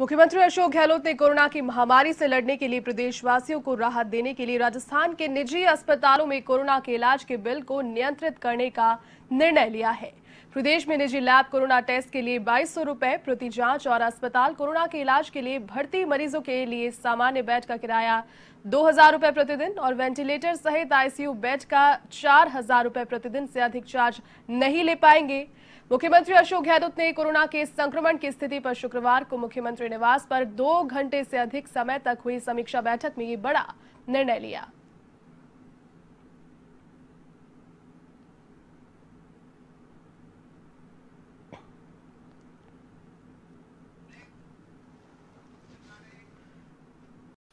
मुख्यमंत्री अशोक गहलोत ने कोरोना की महामारी से लड़ने के लिए प्रदेशवासियों को राहत देने के लिए राजस्थान के निजी अस्पतालों में कोरोना के इलाज के बिल को नियंत्रित करने का निर्णय लिया है प्रदेश में निजी लैब कोरोना टेस्ट के लिए बाईस सौ रूपए प्रति जांच और अस्पताल कोरोना के इलाज के लिए भर्ती मरीजों के लिए सामान्य बेड का किराया दो हजार रूपए प्रतिदिन और वेंटिलेटर सहित आईसीयू बेड का चार हजार रूपए प्रतिदिन से अधिक चार्ज नहीं ले पाएंगे मुख्यमंत्री अशोक गहलोत ने कोरोना के संक्रमण की स्थिति पर शुक्रवार को मुख्यमंत्री निवास पर दो घंटे से अधिक समय तक हुई समीक्षा बैठक में ये बड़ा निर्णय लिया